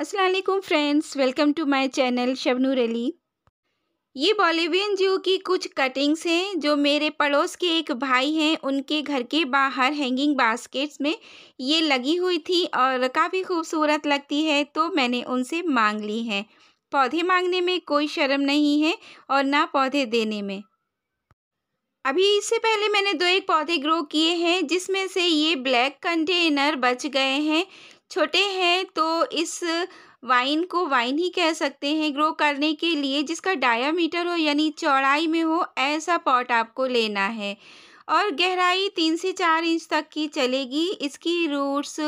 असलकुम friends welcome to my channel Shabnoor Ali ये Bolivian जू की कुछ कटिंग्स हैं जो मेरे पड़ोस के एक भाई हैं उनके घर के बाहर हैंगिंग बास्केट्स में ये लगी हुई थी और काफ़ी खूबसूरत लगती है तो मैंने उनसे मांग ली हैं पौधे मांगने में कोई शर्म नहीं है और ना पौधे देने में अभी इससे पहले मैंने दो एक पौधे ग्रो किए हैं जिसमें से ये ब्लैक कंटेनर बच गए हैं छोटे हैं तो इस वाइन को वाइन ही कह सकते हैं ग्रो करने के लिए जिसका डायामीटर हो यानी चौड़ाई में हो ऐसा पॉट आपको लेना है और गहराई तीन से चार इंच तक की चलेगी इसकी रूट्स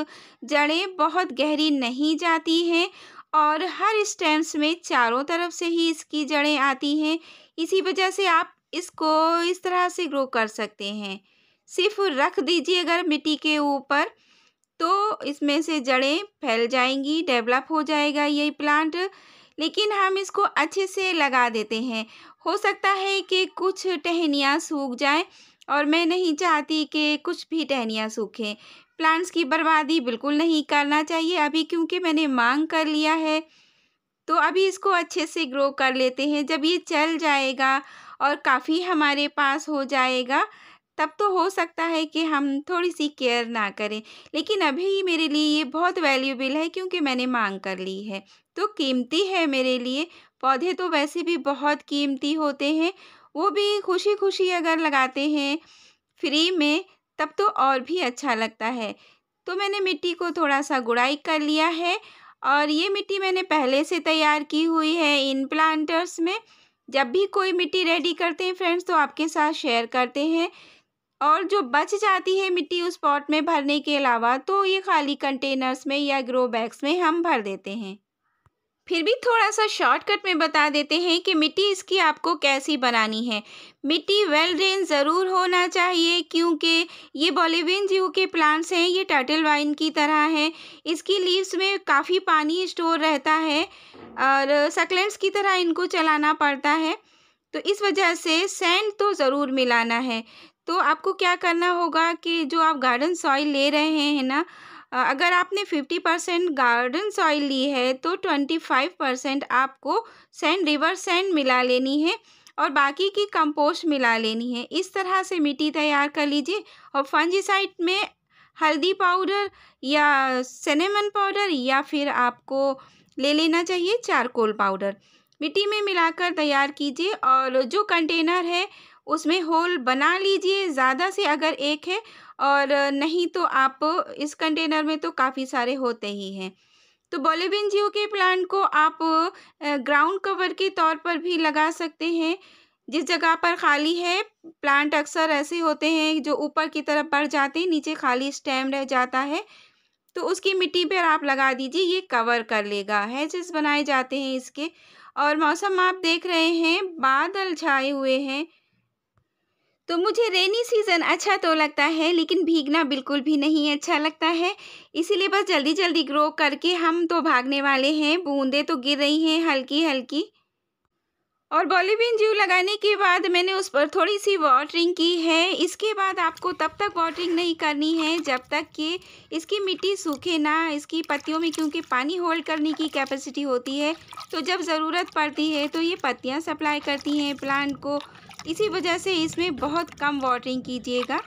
जड़ें बहुत गहरी नहीं जाती हैं और हर स्टेम्स में चारों तरफ से ही इसकी जड़ें आती हैं इसी वजह से आप इसको इस तरह से ग्रो कर सकते हैं सिर्फ रख दीजिए अगर मिट्टी के ऊपर तो इसमें से जड़ें फैल जाएंगी डेवलप हो जाएगा ये प्लांट लेकिन हम इसको अच्छे से लगा देते हैं हो सकता है कि कुछ टहनियाँ सूख जाएं और मैं नहीं चाहती कि कुछ भी टहनियाँ सूखें प्लांट्स की बर्बादी बिल्कुल नहीं करना चाहिए अभी क्योंकि मैंने मांग कर लिया है तो अभी इसको अच्छे से ग्रो कर लेते हैं जब ये चल जाएगा और काफ़ी हमारे पास हो जाएगा तब तो हो सकता है कि हम थोड़ी सी केयर ना करें लेकिन अभी मेरे लिए ये बहुत वैल्यूबल है क्योंकि मैंने मांग कर ली है तो कीमती है मेरे लिए पौधे तो वैसे भी बहुत कीमती होते हैं वो भी खुशी खुशी अगर लगाते हैं फ्री में तब तो और भी अच्छा लगता है तो मैंने मिट्टी को थोड़ा सा गुड़ाई कर लिया है और ये मिट्टी मैंने पहले से तैयार की हुई है इन प्लांटर्स में जब भी कोई मिट्टी रेडी करते हैं फ्रेंड्स तो आपके साथ शेयर करते हैं और जो बच जाती है मिट्टी उस पॉट में भरने के अलावा तो ये खाली कंटेनर्स में या ग्रो बैग्स में हम भर देते हैं फिर भी थोड़ा सा शॉर्टकट में बता देते हैं कि मिट्टी इसकी आपको कैसी बनानी है मिट्टी वेल ड्रेन ज़रूर होना चाहिए क्योंकि ये बॉलीविन जीव के प्लांट्स हैं ये टर्टल वाइन की तरह हैं इसकी लीव्स में काफ़ी पानी स्टोर रहता है और सकलेंट्स की तरह इनको चलाना पड़ता है तो इस वजह से सैंड तो ज़रूर मिलाना है तो आपको क्या करना होगा कि जो आप गार्डन सॉइल ले रहे हैं ना अगर आपने फिफ्टी परसेंट गार्डन सॉइल ली है तो ट्वेंटी फाइव परसेंट आपको सैंड रिवर सैंड मिला लेनी है और बाकी की कंपोस्ट मिला लेनी है इस तरह से मिट्टी तैयार कर लीजिए और फंजीसाइड में हल्दी पाउडर या सेनेमन पाउडर या फिर आपको ले लेना चाहिए चारकोल पाउडर मिट्टी में मिलाकर तैयार कीजिए और जो कंटेनर है उसमें होल बना लीजिए ज़्यादा से अगर एक है और नहीं तो आप इस कंटेनर में तो काफ़ी सारे होते ही हैं तो जियो के प्लांट को आप ग्राउंड कवर के तौर पर भी लगा सकते हैं जिस जगह पर खाली है प्लांट अक्सर ऐसे होते हैं जो ऊपर की तरफ बढ़ जाते हैं नीचे खाली स्टेम रह जाता है तो उसकी मिट्टी पर आप लगा दीजिए ये कवर कर लेगा है जिस बनाए जाते हैं इसके और मौसम आप देख रहे हैं बादल छाए हुए हैं तो मुझे रेनी सीज़न अच्छा तो लगता है लेकिन भीगना बिल्कुल भी नहीं अच्छा लगता है इसीलिए बस जल्दी जल्दी ग्रो करके हम तो भागने वाले हैं बूंदे तो गिर रही हैं हल्की हल्की और बॉलीबिन जीव लगाने के बाद मैंने उस पर थोड़ी सी वाटरिंग की है इसके बाद आपको तब तक वाटरिंग नहीं करनी है जब तक कि इसकी मिट्टी सूखे ना इसकी पत्तियों में क्योंकि पानी होल्ड करने की कैपेसिटी होती है तो जब ज़रूरत पड़ती है तो ये पत्तियाँ सप्लाई करती हैं प्लांट को इसी वजह से इसमें बहुत कम वाटरिंग कीजिएगा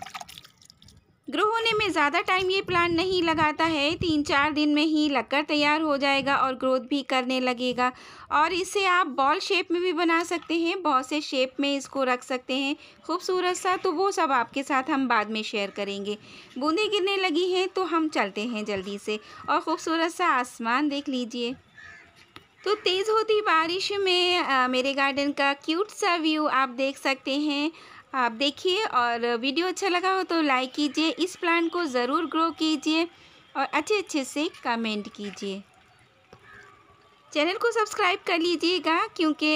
ग्रो होने में ज़्यादा टाइम ये प्लांट नहीं लगाता है तीन चार दिन में ही लगकर तैयार हो जाएगा और ग्रोथ भी करने लगेगा और इसे आप बॉल शेप में भी बना सकते हैं बहुत से शेप में इसको रख सकते हैं खूबसूरत सा तो वो सब आपके साथ हम बाद में शेयर करेंगे बूंदें गिरने लगी हैं तो हम चलते हैं जल्दी से और ख़ूबसूरत सा आसमान देख लीजिए तो तेज़ होती बारिश में आ, मेरे गार्डन का क्यूट सा व्यू आप देख सकते हैं आप देखिए और वीडियो अच्छा लगा हो तो लाइक कीजिए इस प्लांट को ज़रूर ग्रो कीजिए और अच्छे अच्छे से कमेंट कीजिए चैनल को सब्सक्राइब कर लीजिएगा क्योंकि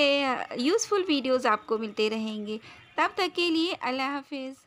यूज़फुल वीडियोस आपको मिलते रहेंगे तब तक के लिए अल्लाह हाफिज़